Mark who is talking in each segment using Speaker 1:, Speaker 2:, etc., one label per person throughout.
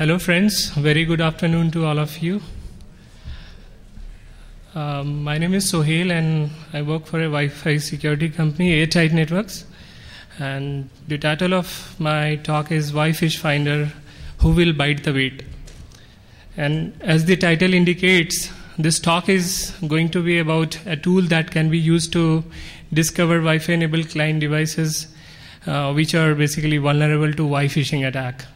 Speaker 1: Hello, friends. Very good afternoon to all of you. Um, my name is Sohail, and I work for a Wi Fi security company, Airtight Networks. And the title of my talk is Why Fish Finder Who Will Bite the Bait? And as the title indicates, this talk is going to be about a tool that can be used to discover Wi Fi enabled client devices, uh, which are basically vulnerable to Wi Phishing attack.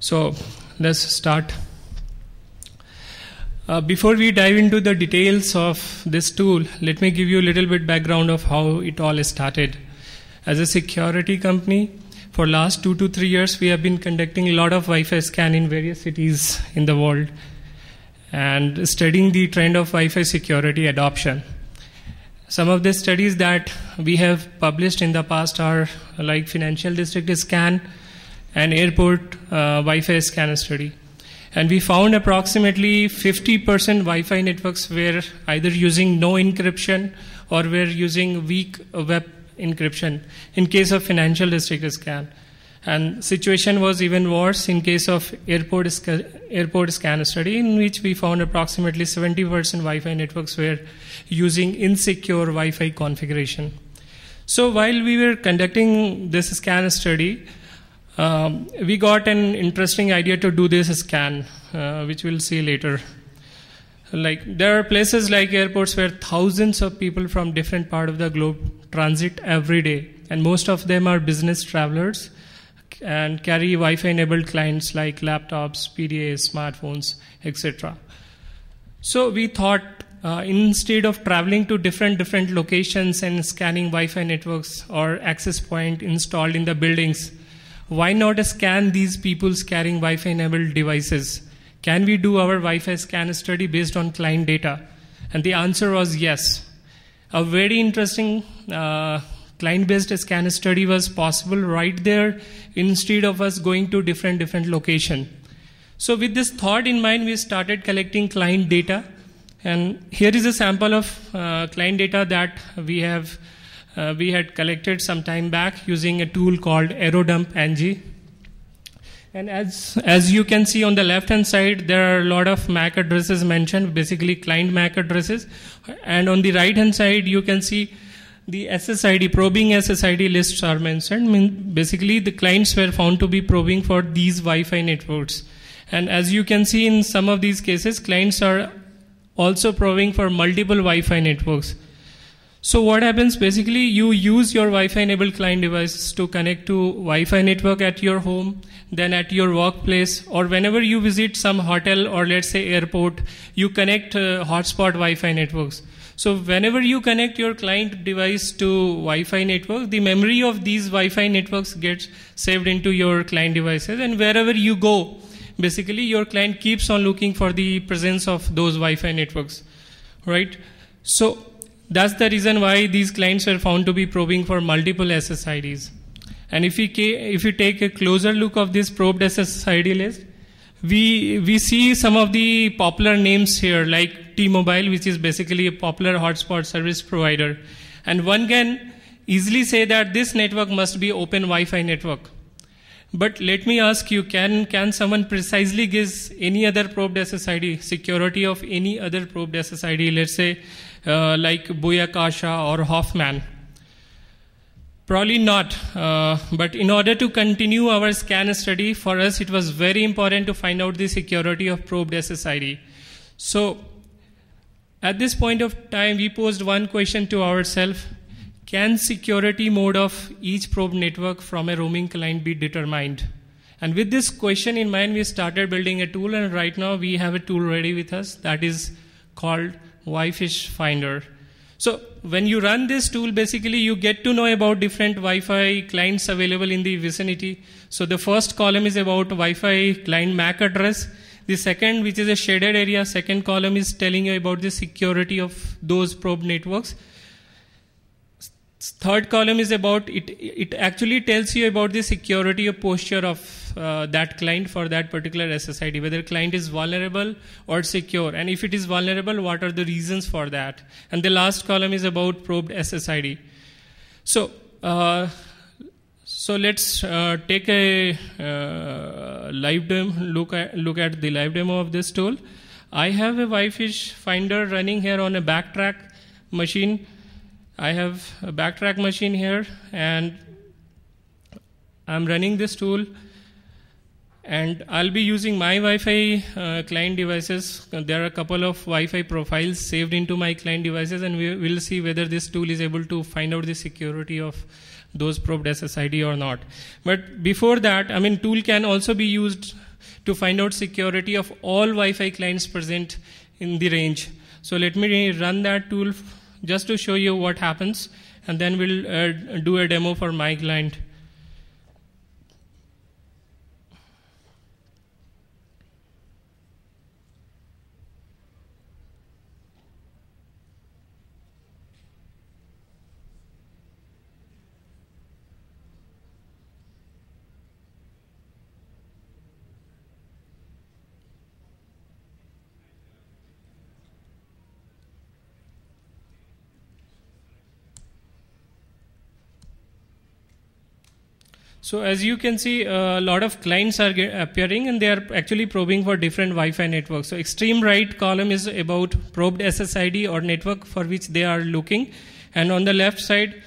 Speaker 1: So let's start. Uh, before we dive into the details of this tool, let me give you a little bit background of how it all started. As a security company, for last two to three years, we have been conducting a lot of Wi-Fi scan in various cities in the world and studying the trend of Wi-Fi security adoption. Some of the studies that we have published in the past are like financial district scan, an airport uh, Wi-Fi scanner study. And we found approximately 50% Wi-Fi networks were either using no encryption or were using weak web encryption in case of financial district scan. And situation was even worse in case of airport, sc- airport scan study, in which we found approximately 70% Wi-Fi networks were using insecure Wi-Fi configuration. So while we were conducting this scan study, um, we got an interesting idea to do this scan, uh, which we'll see later. Like there are places like airports where thousands of people from different part of the globe transit every day, and most of them are business travelers and carry Wi-Fi enabled clients like laptops, PDAs, smartphones, etc. So we thought uh, instead of traveling to different different locations and scanning Wi-Fi networks or access point installed in the buildings why not scan these people's carrying Wi-Fi enabled devices? Can we do our Wi-Fi scan study based on client data? And the answer was yes. A very interesting uh, client-based scan study was possible right there instead of us going to different different location. So with this thought in mind, we started collecting client data. And here is a sample of uh, client data that we have uh, we had collected some time back using a tool called AeroDump NG. And as, as you can see on the left hand side, there are a lot of MAC addresses mentioned, basically client MAC addresses. And on the right hand side, you can see the SSID, probing SSID lists are mentioned. basically, the clients were found to be probing for these Wi Fi networks. And as you can see in some of these cases, clients are also probing for multiple Wi Fi networks. So what happens basically you use your Wi-Fi enabled client devices to connect to Wi-Fi network at your home, then at your workplace or whenever you visit some hotel or let's say airport, you connect uh, hotspot Wi-Fi networks. So whenever you connect your client device to Wi-Fi network, the memory of these Wi-Fi networks gets saved into your client devices and wherever you go, basically your client keeps on looking for the presence of those Wi-Fi networks, right? So that's the reason why these clients are found to be probing for multiple SSIDs. And if we, if we take a closer look of this probed SSID list, we, we see some of the popular names here like T-Mobile, which is basically a popular hotspot service provider. And one can easily say that this network must be open Wi-Fi network but let me ask you, can, can someone precisely guess any other probed SSID, security of any other probed SSID, let's say uh, like Booyakasha or Hoffman? Probably not. Uh, but in order to continue our scan study, for us it was very important to find out the security of probed SSID. So at this point of time, we posed one question to ourselves can security mode of each probe network from a roaming client be determined? And with this question in mind, we started building a tool, and right now we have a tool ready with us that is called Wi-Fish Finder. So when you run this tool, basically you get to know about different Wi-Fi clients available in the vicinity. So the first column is about Wi-Fi client MAC address. The second, which is a shaded area, second column is telling you about the security of those probe networks third column is about it it actually tells you about the security or posture of uh, that client for that particular SSID whether client is vulnerable or secure and if it is vulnerable what are the reasons for that and the last column is about probed SSID so uh, so let's uh, take a uh, live demo look at, look at the live demo of this tool I have a Wi-Fi finder running here on a backtrack machine I have a backtrack machine here and I'm running this tool and I'll be using my Wi-Fi uh, client devices. There are a couple of Wi-Fi profiles saved into my client devices and we will see whether this tool is able to find out the security of those probed SSID or not. But before that, I mean, tool can also be used to find out security of all Wi-Fi clients present in the range. So let me run that tool just to show you what happens and then we'll uh, do a demo for my client So as you can see, a lot of clients are appearing and they are actually probing for different Wi-Fi networks. So extreme right column is about probed SSID or network for which they are looking. And on the left side,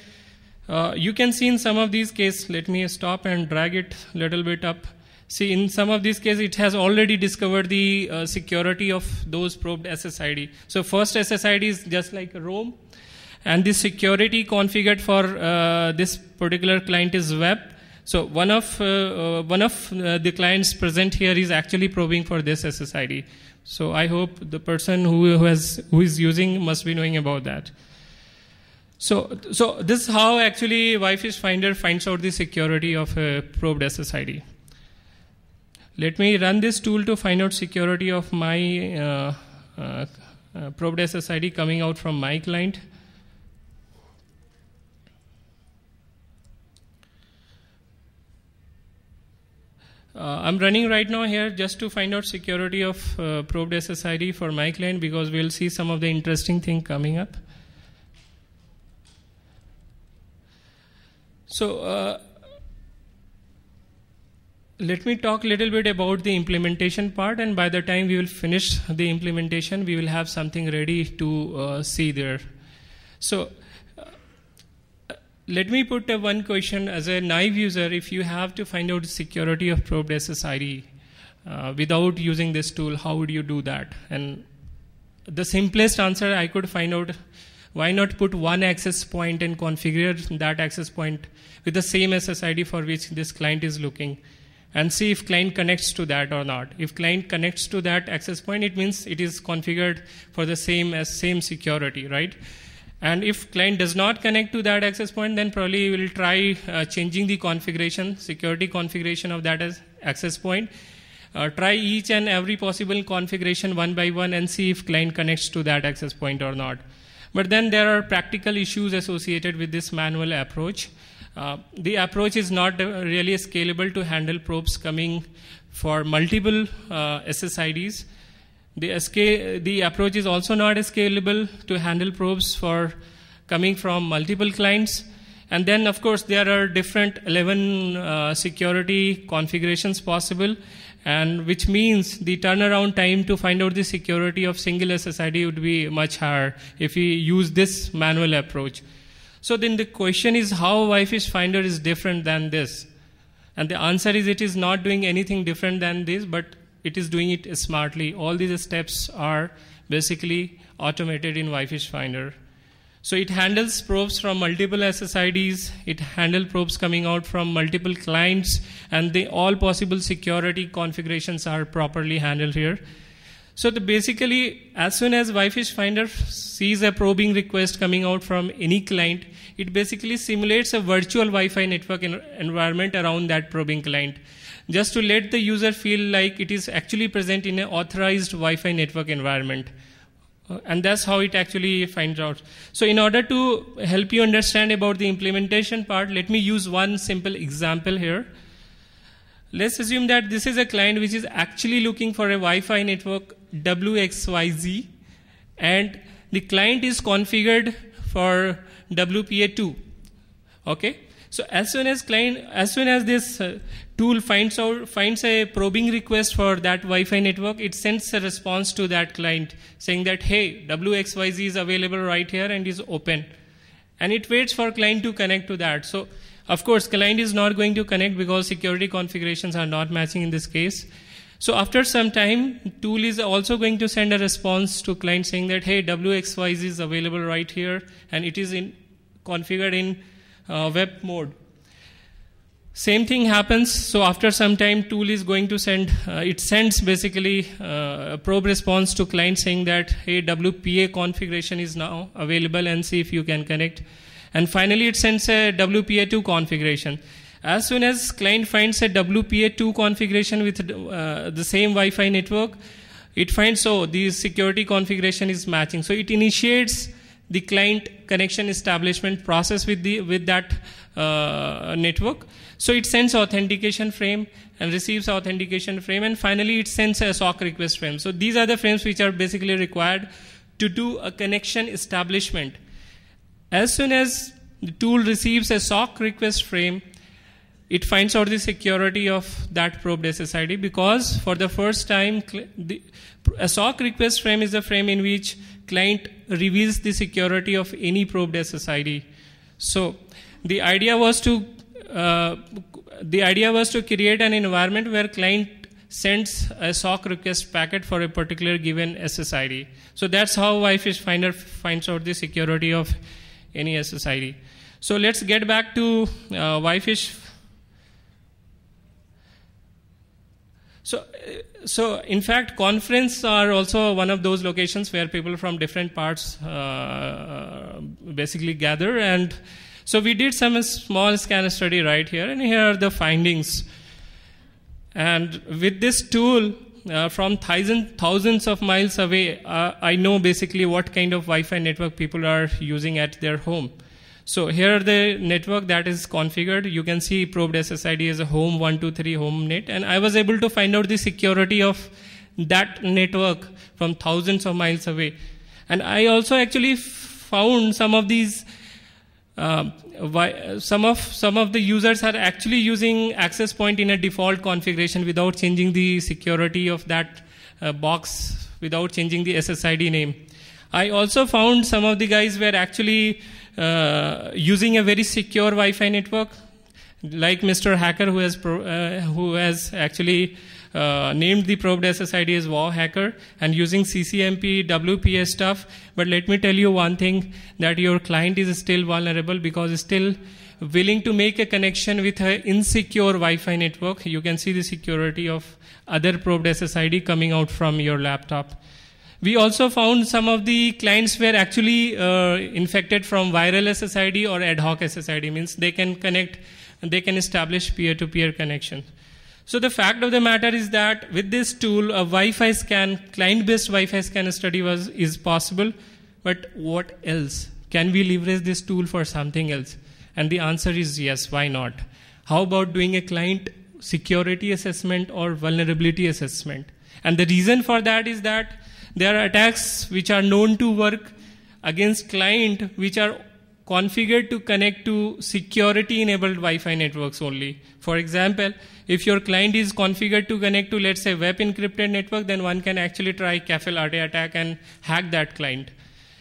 Speaker 1: uh, you can see in some of these cases, let me stop and drag it a little bit up. See, in some of these cases, it has already discovered the uh, security of those probed SSID. So first SSID is just like Rome. And the security configured for uh, this particular client is web so one of, uh, uh one of uh, the clients present here is actually probing for this SSID. So I hope the person who, has, who is using must be knowing about that. So, so this is how actually wi fi Finder finds out the security of a probed SSID. Let me run this tool to find out security of my uh, uh, uh probed SSID coming out from my client. Uh, I'm running right now here just to find out security of uh, probed SSID for my client because we'll see some of the interesting thing coming up. So uh, let me talk a little bit about the implementation part and by the time we will finish the implementation, we will have something ready to uh, see there. So let me put one question as a naive user if you have to find out security of probed SSID uh, without using this tool, how would you do that? And the simplest answer I could find out why not put one access point and configure that access point with the same SSID for which this client is looking and see if client connects to that or not. If client connects to that access point, it means it is configured for the same as same security, right? And if client does not connect to that access point, then probably we will try uh, changing the configuration, security configuration of that access point. Uh, try each and every possible configuration one by one and see if client connects to that access point or not. But then there are practical issues associated with this manual approach. Uh, the approach is not uh, really scalable to handle probes coming for multiple uh, SSIDs the, scale, the approach is also not scalable to handle probes for coming from multiple clients. And then, of course, there are different 11 uh, security configurations possible, and which means the turnaround time to find out the security of single SSID would be much higher if we use this manual approach. So then the question is how wi Finder is different than this. And the answer is it is not doing anything different than this, but it is doing it smartly. All these steps are basically automated in wi Finder. So it handles probes from multiple SSIDs, it handles probes coming out from multiple clients, and the all possible security configurations are properly handled here. So the basically, as soon as Wi-Fish Finder sees a probing request coming out from any client, it basically simulates a virtual Wi-Fi network environment around that probing client just to let the user feel like it is actually present in an authorized Wi-Fi network environment. Uh, and that's how it actually finds out. So in order to help you understand about the implementation part, let me use one simple example here. Let's assume that this is a client which is actually looking for a Wi-Fi network WXYZ and the client is configured for WPA2. Okay? So as soon as client, as soon as this uh, tool finds out finds a probing request for that Wi-Fi network, it sends a response to that client saying that hey, WXYZ is available right here and is open, and it waits for client to connect to that. So of course, client is not going to connect because security configurations are not matching in this case. So after some time, tool is also going to send a response to client saying that, hey, WXYZ is available right here, and it is in, configured in uh, web mode. Same thing happens. So after some time, tool is going to send. Uh, it sends basically uh, a probe response to client saying that hey, WPA configuration is now available and see if you can connect. And finally, it sends a WPA2 configuration. As soon as client finds a WPA2 configuration with uh, the same Wi-Fi network, it finds so oh, the security configuration is matching. So it initiates the client connection establishment process with the with that uh, network so it sends authentication frame and receives authentication frame and finally it sends a soc request frame so these are the frames which are basically required to do a connection establishment as soon as the tool receives a soc request frame it finds out the security of that probed SSID because for the first time, the, a SOC request frame is the frame in which client reveals the security of any probed SSID. So the idea was to uh, the idea was to create an environment where client sends a SOC request packet for a particular given SSID. So that's how iFish Finder finds out the security of any SSID. So let's get back to uh, YFish So, uh, so in fact, conference are also one of those locations where people from different parts uh, uh basically gather. And so we did some small scanner study right here, and here are the findings. And with this tool, uh, from thousand, thousands of miles away, uh, I know basically what kind of Wi Fi network people are using at their home. So here are the network that is configured, you can see probed SSID as a home 123 home net. And I was able to find out the security of that network from thousands of miles away. And I also actually found some of these uh, why, some of some of the users are actually using access point in a default configuration without changing the security of that uh, box without changing the SSID name. I also found some of the guys were actually uh, using a very secure Wi-Fi network, like Mr. Hacker, who has pro, uh, who has actually uh, named the probed SSID as WoW Hacker and using CCMP, WPA stuff. But let me tell you one thing: that your client is still vulnerable because it's still willing to make a connection with an insecure Wi-Fi network. You can see the security of other probed SSID coming out from your laptop. We also found some of the clients were actually uh, infected from viral SSID or ad hoc SSID, means they can connect, they can establish peer to peer connection. So the fact of the matter is that with this tool, a Wi-Fi scan, client-based Wi-Fi scan study was is possible. But what else? Can we leverage this tool for something else? And the answer is yes. Why not? How about doing a client security assessment or vulnerability assessment? And the reason for that is that there are attacks which are known to work against client which are configured to connect to security enabled Wi-Fi networks only. For example, if your client is configured to connect to let's say web encrypted network, then one can actually try CAFEL attack and hack that client.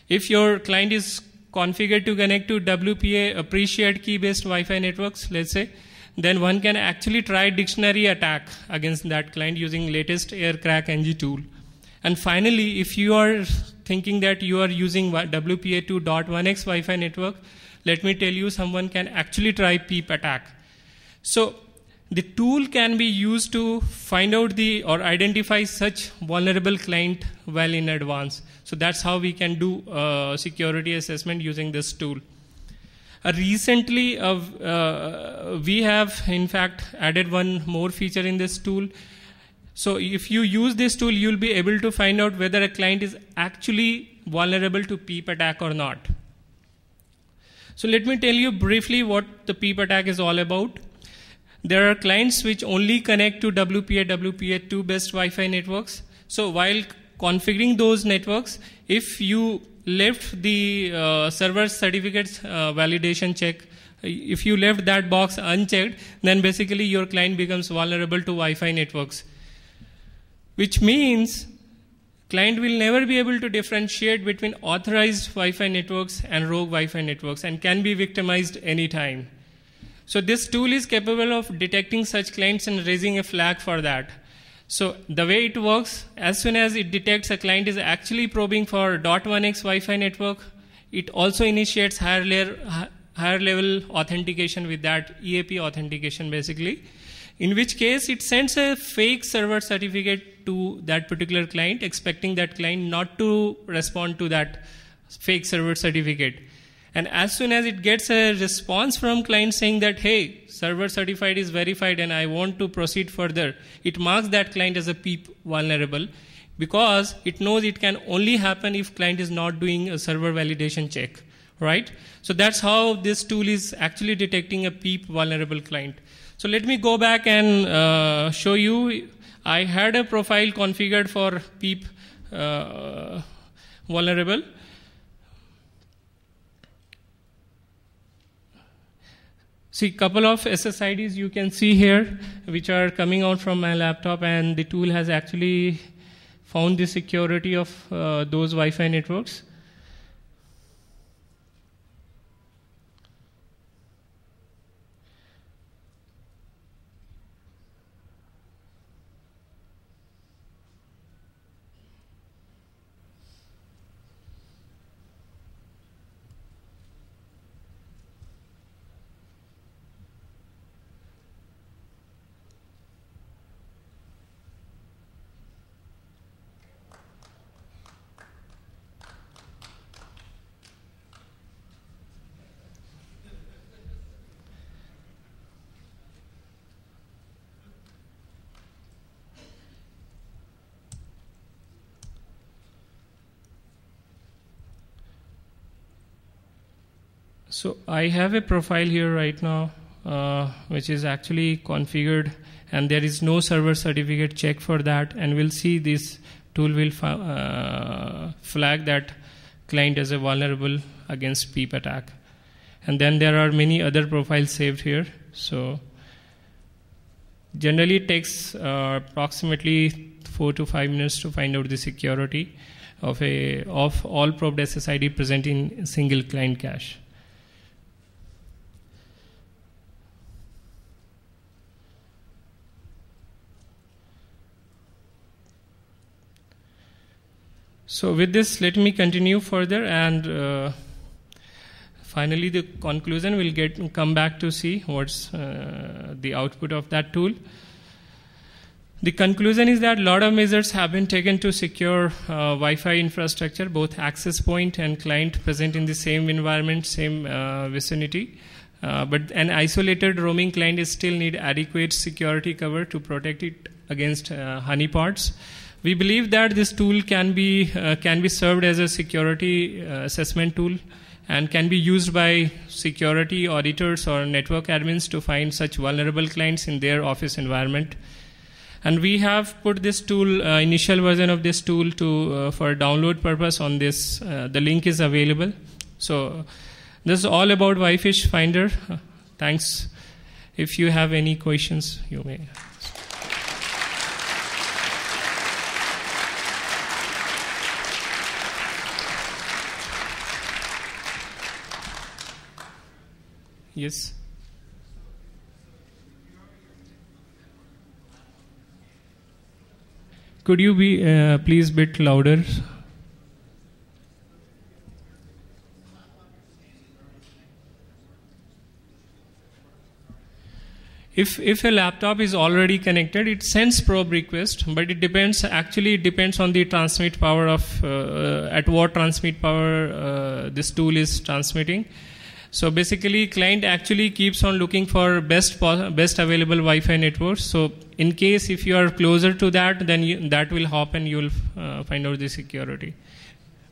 Speaker 1: If your client is configured to connect to WPA appreciate key based Wi-Fi networks, let's say, then one can actually try dictionary attack against that client using latest aircrack ng tool. And finally, if you are thinking that you are using WPA2.1x Wi-Fi network, let me tell you someone can actually try PEEP attack. So the tool can be used to find out the or identify such vulnerable client well in advance. So that's how we can do uh, security assessment using this tool. Uh, recently, uh, uh we have in fact added one more feature in this tool so if you use this tool, you'll be able to find out whether a client is actually vulnerable to PEEP attack or not. So let me tell you briefly what the PEEP attack is all about. There are clients which only connect to WPA, WPA2 best Wi-Fi networks. So while configuring those networks, if you left the uh, server certificates uh, validation check, if you left that box unchecked, then basically your client becomes vulnerable to Wi-Fi networks which means client will never be able to differentiate between authorized Wi-Fi networks and rogue Wi-Fi networks and can be victimized anytime. So this tool is capable of detecting such clients and raising a flag for that. So the way it works, as soon as it detects a client is actually probing for .1x Wi-Fi network, it also initiates higher layer, higher level authentication with that EAP authentication basically in which case it sends a fake server certificate to that particular client, expecting that client not to respond to that fake server certificate. And as soon as it gets a response from client saying that, hey, server certified is verified and I want to proceed further, it marks that client as a PEEP vulnerable because it knows it can only happen if client is not doing a server validation check, right? So that's how this tool is actually detecting a PEEP vulnerable client. So let me go back and uh, show you. I had a profile configured for PEEP uh, vulnerable. See, couple of SSIDs you can see here, which are coming out from my laptop, and the tool has actually found the security of uh, those Wi-Fi networks. So I have a profile here right now, uh, which is actually configured, and there is no server certificate check for that. And we'll see this tool will uh, flag that client as a vulnerable against PEEP attack. And then there are many other profiles saved here. So generally it takes uh, approximately four to five minutes to find out the security of a of all probed SSID present in single client cache. So with this, let me continue further and uh, finally the conclusion we'll get come back to see what's uh, the output of that tool. The conclusion is that a lot of measures have been taken to secure uh, Wi-Fi infrastructure, both access point and client present in the same environment, same uh, vicinity. Uh, but an isolated roaming client is still need adequate security cover to protect it against uh, honeypots. We believe that this tool can be uh, can be served as a security uh, assessment tool and can be used by security auditors or network admins to find such vulnerable clients in their office environment. And we have put this tool, uh, initial version of this tool, to uh, for download purpose on this. Uh, the link is available. So this is all about wi Finder. thanks. If you have any questions, you may. Yes. Could you be uh, please bit louder? if if a laptop is already connected it sends probe request but it depends actually it depends on the transmit power of uh, uh at what transmit power uh, this tool is transmitting so basically, client actually keeps on looking for best best available Wi-Fi networks. So in case if you are closer to that, then you, that will hop and you will uh, find out the security.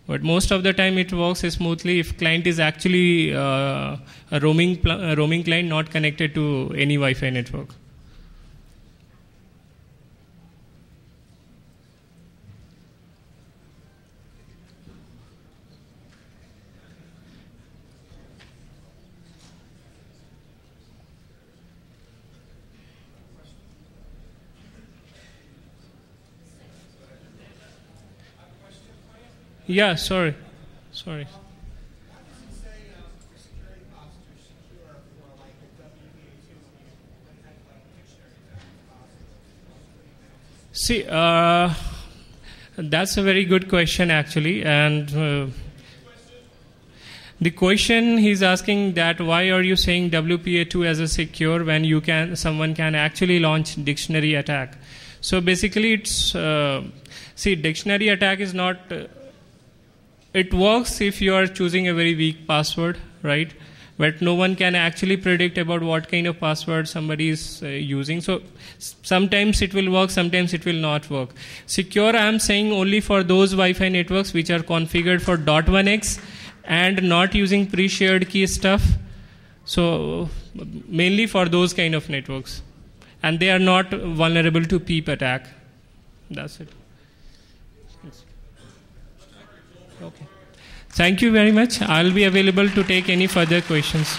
Speaker 1: But most of the time, it works smoothly if client is actually uh, a roaming a roaming client not connected to any Wi-Fi network. Yeah, sorry. Sorry. See, uh, that's a very good question, actually. And uh, the question he's asking that why are you saying WPA2 as a secure when you can someone can actually launch dictionary attack? So basically, it's uh, see, dictionary attack is not uh, it works if you are choosing a very weak password, right? But no one can actually predict about what kind of password somebody is uh, using. So sometimes it will work, sometimes it will not work. Secure, I am saying only for those Wi-Fi networks which are configured for .1x and not using pre-shared key stuff. So mainly for those kind of networks, and they are not vulnerable to peep attack. That's it. Okay. Thank you very much. I'll be available to take any further questions.